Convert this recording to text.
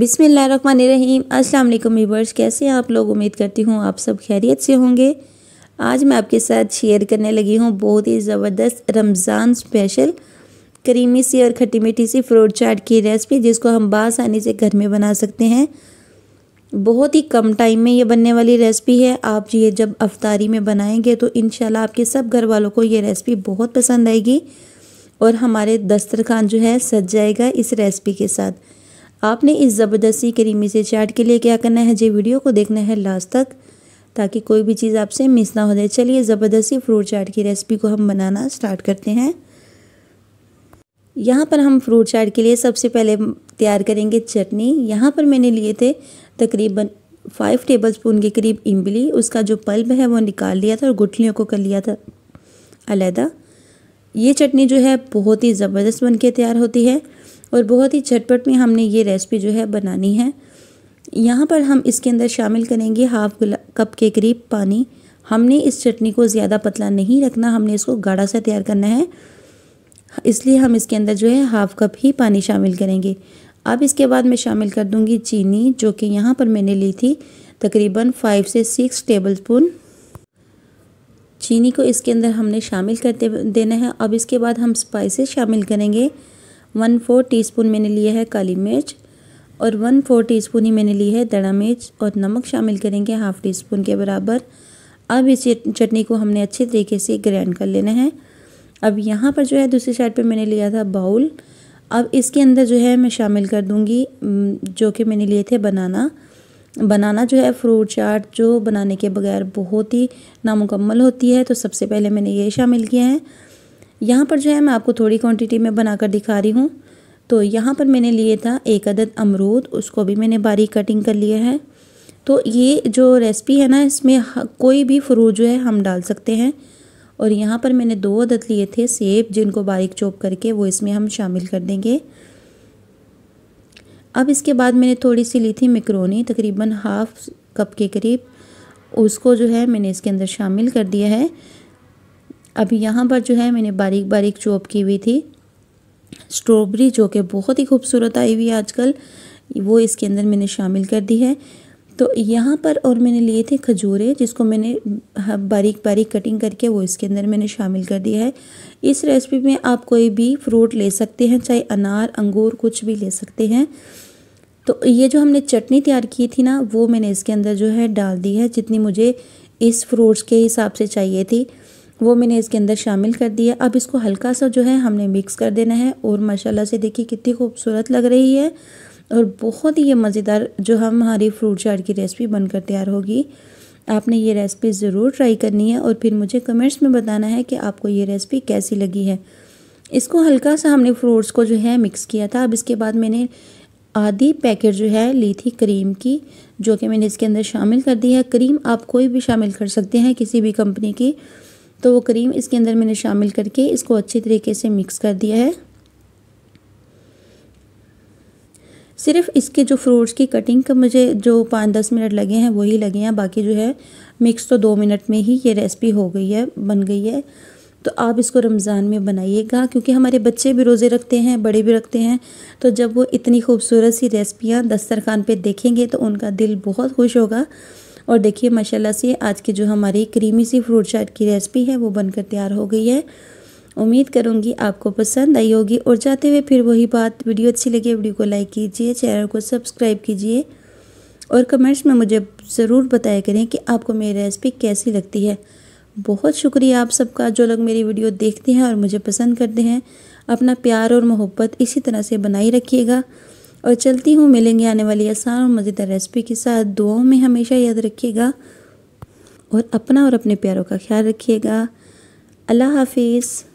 बिसमीम् अस्सलाम वालेकुम व्यूवर्स कैसे हैं आप लोग उम्मीद करती हूँ आप सब खैरियत से होंगे आज मैं आपके साथ शेयर करने लगी हूँ बहुत ही ज़बरदस्त रमज़ान स्पेशल करीमी सी और खट्टी मीठी सी फ्रूट चाट की रेसिपी जिसको हम बासानी से घर में बना सकते हैं बहुत ही कम टाइम में ये बनने वाली रेसिपी है आप ये जब अफ्तारी में बनाएंगे तो इन आपके सब घर वालों को ये रेसिपी बहुत पसंद आएगी और हमारे दस्तरखान जो है सज जाएगा इस रेसिपी के साथ आपने इस ज़बरदस्ती करीमी से चाट के लिए क्या करना है जी वीडियो को देखना है लास्ट तक ताकि कोई भी चीज़ आपसे मिस ना हो जाए चलिए ज़बरदस्ती फ्रूट चाट की रेसिपी को हम बनाना स्टार्ट करते हैं यहाँ पर हम फ्रूट चाट के लिए सबसे पहले तैयार करेंगे चटनी यहाँ पर मैंने लिए थे तकरीबन फाइव टेबल स्पून के करीब इमली उसका जो पल्ब है वो निकाल लिया था और गुठलियों को कर लिया था अलहदा ये चटनी जो है बहुत ही ज़बरदस्त बन के तैयार होती है और बहुत ही झटपट में हमने ये रेसिपी जो है बनानी है यहाँ पर हम इसके अंदर शामिल करेंगे हाफ कप के करीब पानी हमने इस चटनी को ज़्यादा पतला नहीं रखना हमने इसको गाढ़ा सा तैयार करना है इसलिए हम इसके अंदर जो है हाफ़ कप ही पानी शामिल करेंगे अब इसके बाद मैं शामिल कर दूंगी चीनी जो कि यहाँ पर मैंने ली थी तकरीबन फाइव से सिक्स टेबल स्पून चीनी को इसके अंदर हमने शामिल करते देना है अब इसके बाद हम स्पाइसेस शामिल करेंगे वन फोर टीस्पून मैंने लिया है काली मिर्च और वन फोर टीस्पून ही मैंने ली है दड़ा मिर्च और नमक शामिल करेंगे हाफ़ टी स्पून के बराबर अब इस चटनी को हमने अच्छे तरीके से ग्राइंड कर लेना है अब यहाँ पर जो है दूसरी साइड पर मैंने लिया था बाउल अब इसके अंदर जो है मैं शामिल कर दूँगी जो कि मैंने लिए थे बनाना बनाना जो है फ्रूट चाट जो बनाने के बगैर बहुत ही नामुकम्मल होती है तो सबसे पहले मैंने ये शामिल किया है यहाँ पर जो है मैं आपको थोड़ी क्वांटिटी में बनाकर दिखा रही हूँ तो यहाँ पर मैंने लिए था एक अदद अमरूद उसको भी मैंने बारीक कटिंग कर लिया है तो ये जो रेसिपी है ना इसमें कोई भी फ्रूट जो है हम डाल सकते हैं और यहाँ पर मैंने दो अदद लिए थे सेब जिनको बारीक चॉप करके वो इसमें हम शामिल कर देंगे अब इसके बाद मैंने थोड़ी सी ली थी मिक्रोनी तकरीबन हाफ़ कप के करीब उसको जो है मैंने इसके अंदर शामिल कर दिया है अभी यहाँ पर जो है मैंने बारीक बारीक चॉप की हुई थी स्ट्रॉबेरी जो कि बहुत ही खूबसूरत आई हुई है आजकल वो इसके अंदर मैंने शामिल कर दी है तो यहाँ पर और मैंने लिए थे खजूरें जिसको मैंने बारीक बारीक कटिंग करके वो इसके अंदर मैंने शामिल कर दिया है इस रेसिपी में आप कोई भी फ्रूट ले सकते हैं चाहे अनार अंगूर कुछ भी ले सकते हैं तो ये जो हमने चटनी तैयार की थी ना वो मैंने इसके अंदर जो है डाल दी है जितनी मुझे इस फ्रूट्स के हिसाब से चाहिए थी वो मैंने इसके अंदर शामिल कर दिया अब इसको हल्का सा जो है हमने मिक्स कर देना है और माशाल्लाह से देखिए कितनी खूबसूरत लग रही है और बहुत ही ये मज़ेदार जो हम हमारी फ्रूट चाट की रेसिपी बनकर तैयार होगी आपने ये रेसिपी ज़रूर ट्राई करनी है और फिर मुझे कमेंट्स में बताना है कि आपको ये रेसिपी कैसी लगी है इसको हल्का सा हमने फ्रूट्स को जो है मिक्स किया था अब इसके बाद मैंने आधी पैकेट जो है ली थी क्रीम की जो कि मैंने इसके अंदर शामिल कर दी है क्रीम आप कोई भी शामिल कर सकते हैं किसी भी कंपनी की तो वो क्रीम इसके अंदर मैंने शामिल करके इसको अच्छी तरीके से मिक्स कर दिया है सिर्फ इसके जो फ्रूट्स की कटिंग का मुझे जो पाँच दस मिनट लगे हैं वही लगे हैं बाकी जो है मिक्स तो दो मिनट में ही ये रेसिपी हो गई है बन गई है तो आप इसको रमज़ान में बनाइएगा क्योंकि हमारे बच्चे भी रोज़े रखते हैं बड़े भी रखते हैं तो जब वो इतनी खूबसूरत सी रेसिपियाँ दस्तरखान पे देखेंगे तो उनका दिल बहुत खुश होगा और देखिए माशाल्लाह से आज की जो हमारी क्रीमी सी फ्रूट चाट की रेसिपी है वो बनकर तैयार हो गई है उम्मीद करूँगी आपको पसंद आई होगी और जाते हुए फिर वही बात वीडियो अच्छी लगी वीडियो को लाइक कीजिए चैनल को सब्सक्राइब कीजिए और कमेंट्स में मुझे ज़रूर बताया करें कि आपको मेरी रेसिपी कैसी लगती है बहुत शुक्रिया आप सबका जो लोग मेरी वीडियो देखते हैं और मुझे पसंद करते हैं अपना प्यार और मोहब्बत इसी तरह से बनाई रखिएगा और चलती हूँ मिलेंगे आने वाली आसान और मज़ेदार रेसिपी के साथ दुआओं में हमेशा याद रखिएगा और अपना और अपने प्यारों का ख्याल रखिएगा अल्लाह हाफिज़